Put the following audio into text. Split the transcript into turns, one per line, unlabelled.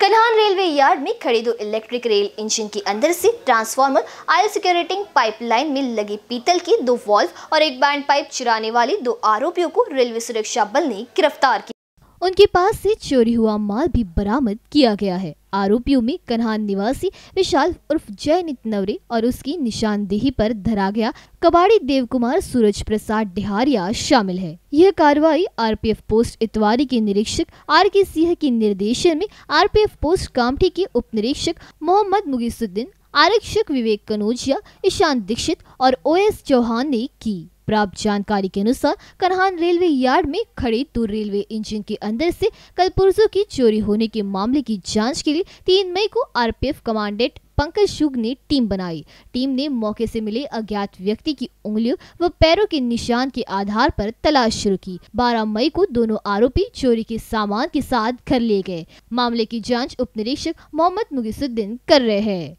Kanhan railway yard में दो electric rail engine के अंदर से ट्रांसफार्मर आयल सिक्योरिटिंग पाइपलाइन में लगी पीतल की दो वॉल्व और एक बैंड पाइप चुराने वाले दो आरोपियों को रेलवे सुरक्षा बल ने गिरफ्तार किया उनके पास से चोरी हुआ माल भी बरामद किया गया है आरोपियों में कन्हान निवासी विशाल उर्फ जयनित नवरे और उसकी निशानदेही पर धरा गया कबाड़ी देव कुमार सूरज प्रसाद डिहारिया शामिल है यह कार्रवाई आरपीएफ पोस्ट इतवारी के निरीक्षक आर के सिंह के निर्देशन में आरपीएफ पोस्ट कामठी के उप निरीक्षक मोहम्मद मुगिसुद्दीन आरक्षक विवेक कनोजिया ईशान दीक्षित और ओएस चौहान ने की प्राप्त जानकारी के अनुसार करहान रेलवे यार्ड में खड़े दो तो रेलवे इंजन के अंदर से कल पुरुषों की चोरी होने के मामले की जांच के लिए तीन मई को आरपीएफ कमांडेंट पंकज शुग ने टीम बनाई टीम ने मौके से मिले अज्ञात व्यक्ति की उंगलियों व पैरों के निशान के आधार पर तलाश शुरू की 12 मई को दोनों आरोपी चोरी के सामान के साथ घर ले गए मामले की जाँच उप निरीक्षक मोहम्मद मुगिसुद्दीन कर रहे हैं